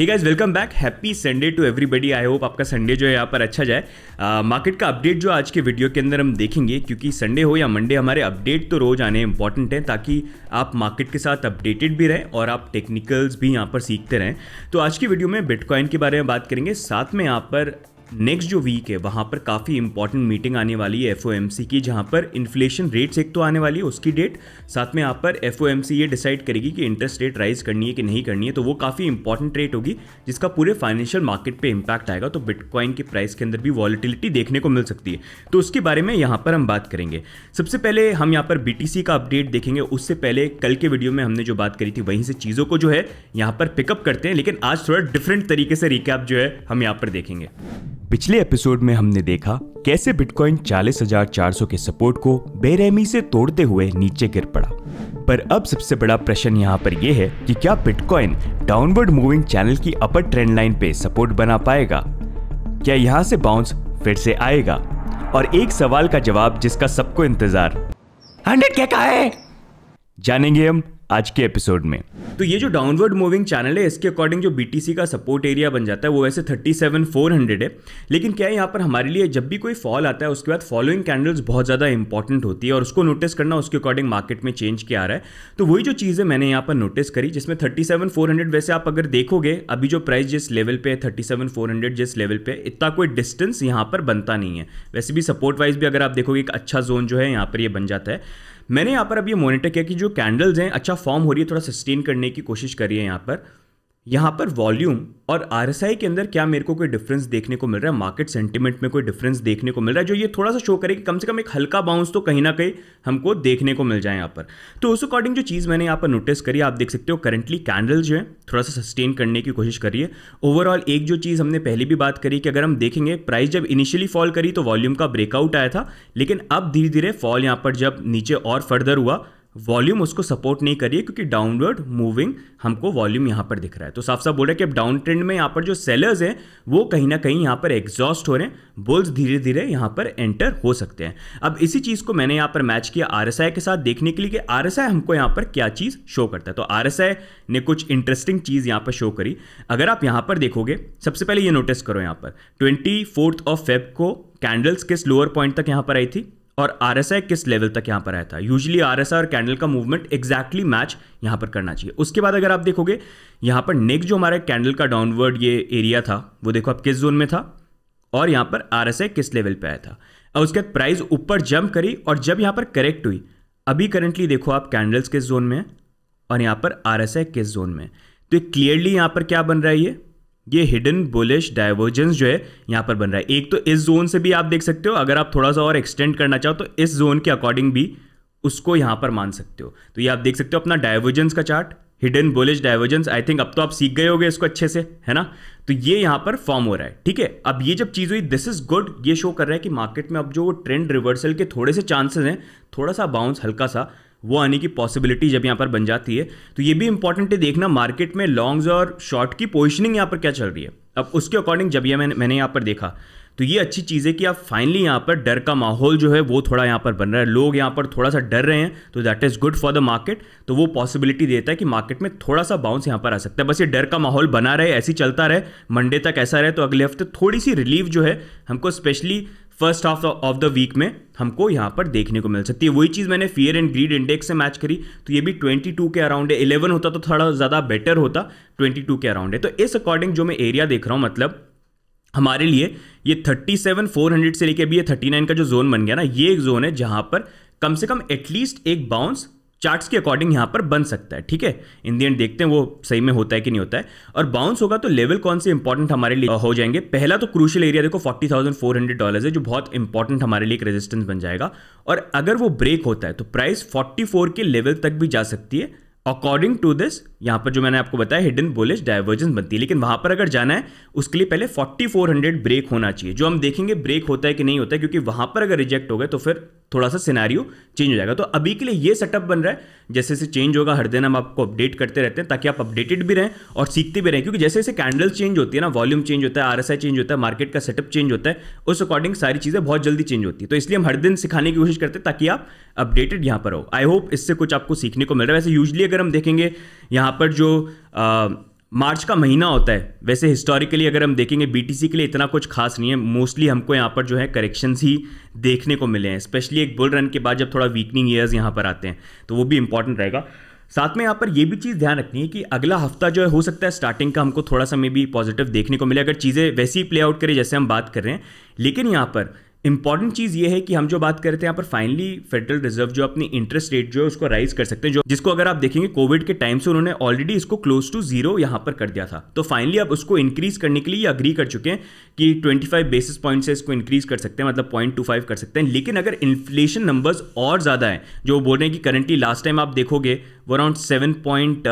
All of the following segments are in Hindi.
he guys welcome back happy Sunday to everybody I hope आपका संडे जो है यहाँ पर अच्छा जाए मार्केट uh, का अपडेट जो आज के वीडियो के अंदर हम देखेंगे क्योंकि संडे हो या मंडे हमारे अपडेट तो रोज आने इंपॉर्टेंट हैं ताकि आप मार्केट के साथ अपडेटेड भी रहें और आप टेक्निकल्स भी यहाँ पर सीखते रहें तो आज की वीडियो में बिटकॉइन के बारे में बात करेंगे साथ में यहाँ पर नेक्स्ट जो वीक है वहाँ पर काफ़ी इंपॉर्टेंट मीटिंग आने वाली है एफ की जहाँ पर इन्फ्लेशन रेट्स एक तो आने वाली है उसकी डेट साथ में यहाँ पर एफ ये डिसाइड करेगी कि इंटरेस्ट रेट राइज करनी है कि नहीं करनी है तो वो काफ़ी इंपॉर्टेंट रेट होगी जिसका पूरे फाइनेंशियल मार्केट पर इंपैक्ट आएगा तो बिटकॉइन के प्राइस के अंदर भी वॉलिटिलिटी देखने को मिल सकती है तो उसके बारे में यहाँ पर हम बात करेंगे सबसे पहले हम यहाँ पर बी का अपडेट देखेंगे उससे पहले कल के वीडियो में हमने जो बात करी थी वहीं से चीज़ों को जो है यहाँ पर पिकअप करते हैं लेकिन आज थोड़ा डिफरेंट तरीके से रिकैप जो है हम यहाँ पर देखेंगे पिछले एपिसोड में हमने देखा कैसे बिटकॉइन 40,400 के सपोर्ट को बेरहमी से तोड़ते हुए नीचे गिर पड़ा पर अब सबसे बड़ा प्रश्न यहाँ पर यह है कि क्या बिटकॉइन डाउनवर्ड मूविंग चैनल की अपर ट्रेंड लाइन पे सपोर्ट बना पाएगा क्या यहाँ से बाउंस फिर से आएगा और एक सवाल का जवाब जिसका सबको इंतजार हंड्रेड क्या है जानेंगे हम आज के एपिसोड में तो ये जो डाउनवर्ड मूविंग चैनल है इसके अकॉर्डिंग जो बीटीसी का सपोर्ट एरिया बन जाता है वो वैसे 37400 है लेकिन क्या है यहाँ पर हमारे लिए जब भी कोई फॉल आता है उसके बाद फॉलोइंग कैंडल्स बहुत ज़्यादा इंपॉर्टेंट होती है और उसको नोटिस करना उसके अकॉर्डिंग मार्केट में चेंज किया आ रहा है तो वही जो चीज़ें मैंने यहाँ पर नोटिस करी जिसमें हंड्रेड वैसे आप अगर देखोगे अभी जो प्राइस जिस लेवल पे है हंड्रेड जिस लेवल पे इतना कोई डिस्टेंस यहाँ पर बनता नहीं है वैसे भी सपोर्ट वाइज भी अगर आप देखोगे एक अच्छा जोन जो है यहाँ पर यह बन जाता है मैंने यहाँ पर अब ये मोनिटर किया कि जो कैंडल्स हैं अच्छा फॉर्म हो रही है थोड़ा सस्टेन करने की कोशिश करी है यहाँ पर यहाँ पर वॉल्यूम और आर के अंदर क्या मेरे को कोई डिफरेंस देखने को मिल रहा है मार्केट सेंटिमेंट में कोई डिफरेंस देखने को मिल रहा है जो ये थोड़ा सा शो करे कि कम से कम एक हल्का बाउंस तो कहीं ना कहीं हमको देखने को मिल जाए यहाँ पर तो उस अकॉर्डिंग जो चीज़ मैंने यहाँ पर नोटिस करी आप देख सकते हो करंटली कैंडल जो है थोड़ा सा सस्टेन करने की कोशिश करिए ओवरऑल एक जो चीज़ हमने पहले भी बात करी कि अगर हम देखेंगे प्राइस जब इनिशियली फॉल करी तो वॉल्यूम का ब्रेकआउट आया था लेकिन अब धीरे धीरे फॉल यहाँ पर जब नीचे और फर्दर हुआ वॉल्यूम उसको सपोर्ट नहीं करिए क्योंकि डाउनवर्ड मूविंग हमको वॉल्यूम यहाँ पर दिख रहा है तो साफ साफ बोल रहे हैं कि अब डाउन ट्रेंड में यहाँ पर जो सेलर्स हैं वो कहीं ना कहीं यहाँ पर एग्जॉस्ट हो रहे हैं बुल्स धीरे धीरे यहाँ पर एंटर हो सकते हैं अब इसी चीज़ को मैंने यहाँ पर मैच किया आर के साथ देखने के लिए कि आर हमको यहाँ पर क्या चीज़ शो करता है तो आर ने कुछ इंटरेस्टिंग चीज़ यहाँ पर शो करी अगर आप यहाँ पर देखोगे सबसे पहले ये नोटिस करो यहाँ पर ट्वेंटी ऑफ फेब को कैंडल्स किस लोअर पॉइंट तक यहाँ पर आई थी और आर किस लेवल तक यहां पर आया था यूजली आर और कैंडल का मूवमेंट एक्जैक्टली मैच यहां पर करना चाहिए उसके बाद अगर आप देखोगे यहां पर नेक्स्ट जो हमारा कैंडल का डाउनवर्ड ये एरिया था वो देखो आप किस जोन में था और यहां पर आर किस लेवल पर आया था और उसके बाद प्राइस ऊपर जंप करी और जब यहां पर करेक्ट हुई अभी करेंटली देखो आप कैंडल्स किस जोन में है और यहां पर आर किस जोन में तो क्लियरली यहां पर क्या बन रहा है ये ये हिडन बुलिश डाइवर्जेंस जो है यहाँ पर बन रहा है एक तो इस जोन से भी आप देख सकते हो अगर आप थोड़ा सा और एक्सटेंड करना चाहो तो इस जोन के अकॉर्डिंग भी उसको यहाँ पर मान सकते हो तो ये आप देख सकते हो अपना डाइवर्जेंस का chart hidden bullish divergence I think अब तो आप सीख गए होगे इसको अच्छे से है ना तो ये यहाँ पर फॉर्म हो रहा है ठीक है अब ये जब चीज़ हुई दिस इज गुड ये शो कर रहा है कि मार्केट में अब जो ट्रेंड रिवर्सल के थोड़े से चांसेस हैं थोड़ा सा बाउंस हल्का सा वो आने की पॉसिबिलिटी जब यहाँ पर बन जाती है तो ये भी इंपॉर्टेंट है देखना मार्केट में लॉन्ग्स और शॉर्ट की पोजिशनिंग यहाँ पर क्या चल रही है अब उसके अकॉर्डिंग जब ये मैंने मैंने यहाँ पर देखा तो ये अच्छी चीज़ है कि आप फाइनली यहाँ पर डर का माहौल जो है वो थोड़ा यहाँ पर बन रहा है लोग यहाँ पर थोड़ा सा डर रहे हैं तो that is good for the market तो वो पॉसिबिलिटी देता है कि मार्केट में थोड़ा सा बाउंस यहाँ पर आ सकता है बस ये डर का माहौल बना रहे ऐसे ही चलता रहे मंडे तक ऐसा रहे तो अगले हफ्ते थोड़ी सी रिलीफ जो है हमको specially first half of the week में हमको यहाँ पर देखने को मिल सकती है वही चीज़ मैंने फियर एंड ग्रीड इंडेक्स से मैच करी तो ये भी 22 के अराउंड है 11 होता तो थोड़ा ज़्यादा बेटर होता 22 के अराउंड है तो इस अकॉर्डिंग जो मैं एरिया देख रहा हूँ मतलब हमारे लिए ये 37 400 से लेके अभी ये 39 का जो जोन बन गया ना ये एक जोन है जहाँ पर कम से कम एटलीस्ट एक बाउंस चार्ट्स के अकॉर्डिंग यहाँ पर बन सकता है ठीक है इन दी एंड देखते हैं वो सही में होता है कि नहीं होता है और बाउंस होगा तो लेवल कौन से इंपॉर्टेंट हमारे लिए हो जाएंगे पहला तो क्रूशल एरिया देखो फोर्टी थाउजेंड फोर हंड्रेड है जो बहुत इंपॉर्टेंट हमारे लिए एक रेजिस्टेंस बन जाएगा और अगर वो ब्रेक होता है तो प्राइस फोर्टी फोर के लेवल तक भी जा सकती है अकॉर्डिंग टू दिस यहाँ पर जो मैंने आपको बताया हिडन बोलिश डायवर्जन बनती है लेकिन वहाँ पर अगर जाना है उसके लिए पहले 4400 ब्रेक होना चाहिए जो हम देखेंगे ब्रेक होता है कि नहीं होता है क्योंकि वहाँ पर अगर रिजेक्ट हो गए तो फिर थोड़ा सा सिनारियो चेंज हो जाएगा तो अभी के लिए ये सेटअप बन रहा है जैसे जैसे चेंज होगा हर दिन हम आपको अपडेट करते रहते हैं ताकि आप अपडेटेड भी रहें और सीखते भी रहें क्योंकि जैसे जैसे कैंडल्स चेंज होती है ना वॉल्यूम चेंज होता है आरएसआई चेंज होता है मार्केट का सेटअप चेंज होता है उस अकॉर्डिंग सारी चीज़ें बहुत जल्दी चेंज होती है तो इसलिए हम हर दिन सिखाने की कोशिश करते हैं ताकि आप अपडेटेड यहाँ पर हो आई होप इससे कुछ आपको सीखने को मिल रहा है वैसे यूजली अगर हम देखेंगे यहाँ पर जो आ, मार्च का महीना होता है वैसे हिस्टोरिकली अगर हम देखेंगे बीटीसी के लिए इतना कुछ खास नहीं है मोस्टली हमको यहाँ पर जो है करेक्शंस ही देखने को मिले हैं स्पेशली एक बुल रन के बाद जब थोड़ा वीकनिंग ईयर्स यहाँ पर आते हैं तो वो भी इंपॉर्टेंट रहेगा साथ में यहाँ पर यह भी चीज़ ध्यान रखनी है कि अगला हफ्ता जो है हो सकता है स्टार्टिंग का हमको थोड़ा सा मे भी पॉजिटिव देखने को मिले अगर चीज़ें वैसी प्ले आउट करें जैसे हम बात कर रहे हैं लेकिन यहाँ पर इंपॉर्टेंट चीज़ ये है कि हम जो बात करते हैं यहाँ पर फाइनली फेडरल रिजर्व जो अपनी इंटरेस्ट रेट जो है उसको राइज कर सकते हैं जो जिसको अगर आप देखेंगे कोविड के टाइम से उन्होंने ऑलरेडी इसको क्लोज टू जीरो यहाँ पर कर दिया था तो फाइनली अब उसको इंक्रीज करने के लिए अग्री कर चुके हैं कि 25 बेसिस पॉइंट से इसको इंक्रीज कर सकते हैं मतलब पॉइंट टू फाइव कर सकते हैं लेकिन अगर इन्फ्लेशन नंबर्स और ज़्यादा है जो बोल रहे हैं कि करंटली लास्ट टाइम आप देखोगे वो अराउंड सेवन पॉइंट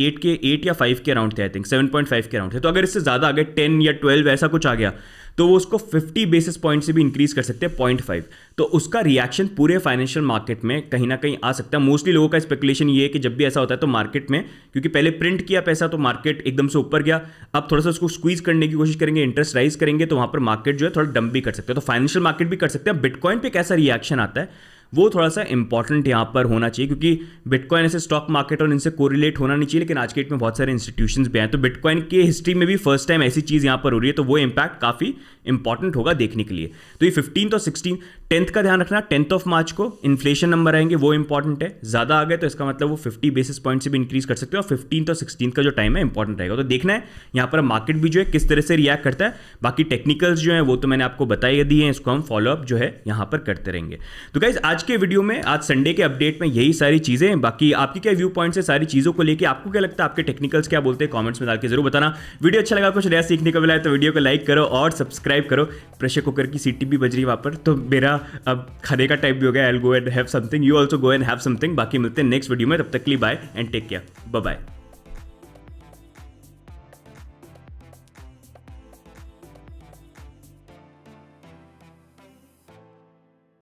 एट के एट या फाइव के अराउंड थे I think seven point five के अराउंड थे तो अगर इससे ज़्यादा अगर टेन या ट्वेल्व ऐसा कुछ आ गया तो वो उसको फिफ्टी बेसिस पॉइंट से भी इंक्रीज कर सकते हैं पॉइंट फाइव तो उसका रिएक्शन पूरे फाइनेंशियल मार्केट में कहीं ना कहीं आ सकता है मोस्टली लोगों का स्पेकुलेशन ये है कि जब भी ऐसा होता है तो मार्केट में क्योंकि पहले प्रिंट किया पैसा तो मार्केट एकदम से ऊपर गया अब थोड़ा सा उसको स्क्वीज करने की कोशिश करेंगे इंटरेस्ट राइज करेंगे तो वहाँ पर मार्केट जो है थोड़ा डंप भी कर सकते हैं तो फाइनेंशियल मार्केट भी कर सकते हैं बिटकॉइन पर कैसा रिएक्शन आता है वो थोड़ा सा इंपॉर्टेंट यहाँ पर होना चाहिए क्योंकि बिटकॉइन ऐसे स्टॉक मार्केट और इनसे कोरिलेट होना नहीं चाहिए लेकिन आज के डेट में बहुत सारे इंस्टीट्यूशन भी हैं तो बिटकॉइन के हिस्ट्री में भी फर्स्ट टाइम ऐसी चीज़ यहाँ पर हो रही है तो वो इम्पैक्ट काफ़ी इंपॉर्टेंट होगा देखने के लिए तो ये फिफ्टीन और सिक्सटीन टेंथ का ध्यान रखना टेंथ ऑफ मार्च को इन्फ्लेशन नंबर आएंगे वो इंपॉर्टेंट है ज़्यादा आ गए तो इसका मतलब वो फिफ्टी बेसिस पॉइंट से भी इंक्रीज कर सकते हो और फिफ्टीन और सिक्सटीन का जो टाइम है इंपॉर्टेंट रहेगा तो देखना है यहाँ पर मार्केट भी जो है किस तरह से रिएक्ट करता है बाकी टेक्निकल्स जो है वो तो मैंने आपको बताई दी है इसको हम फॉलोअप जो है यहाँ पर करते रहेंगे तो गाइज आज के वीडियो में आज संडे के अपडेट में यही सारी चीज़ें बाकी आपकी क्या व्यू पॉइंट से सारी चीज़ों को लेकर आपको क्या लगता है आपके टेक्निकल्स क्या बोलते हैं कॉमेंट्स में डाल के जरूर बताना वीडियो अच्छा लगा कुछ नया सीखने को मिला है तो वीडियो को लाइक करो और सब्सक्राइब करो प्रेशर कुकर की सीटी भी बज रही है पर तो मेरा अब खाने का टाइप भी हो गया I'll go and have something you also go and have something बाकी मिलते हैं नेक्स्ट वीडियो में तब तक ली bye and take care bye